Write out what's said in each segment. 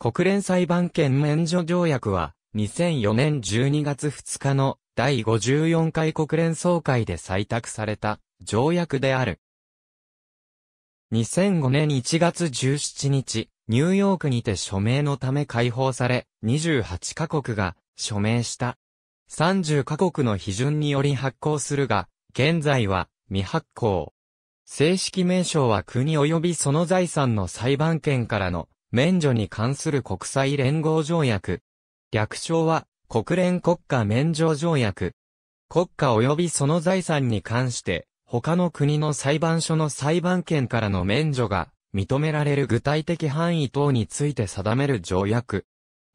国連裁判権免除条約は、2004年12月2日の第54回国連総会で採択された条約である。2005年1月17日、ニューヨークにて署名のため解放され、28カ国が署名した。30カ国の批准により発行するが、現在は未発行。正式名称は国及びその財産の裁判権からの免除に関する国際連合条約。略称は、国連国家免除条約。国家及びその財産に関して、他の国の裁判所の裁判権からの免除が認められる具体的範囲等について定める条約。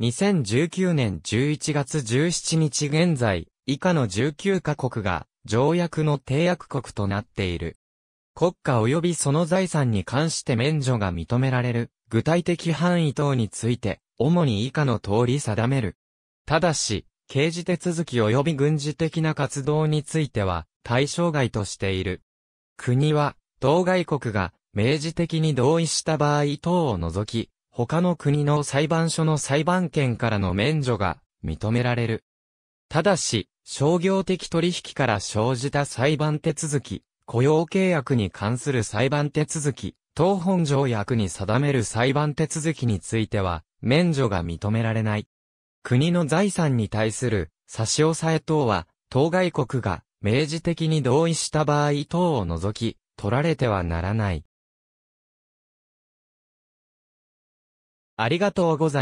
2019年11月17日現在、以下の19カ国が条約の締約国となっている。国家及びその財産に関して免除が認められる具体的範囲等について、主に以下の通り定める。ただし、刑事手続き及び軍事的な活動については対象外としている。国は、当該国が明示的に同意した場合等を除き、他の国の裁判所の裁判権からの免除が認められる。ただし、商業的取引から生じた裁判手続き、雇用契約に関する裁判手続き、当本条約に定める裁判手続きについては、免除が認められない。国の財産に対する差し押さえ等は、当該国が明示的に同意した場合等を除き、取られてはならない。ありがとうございます。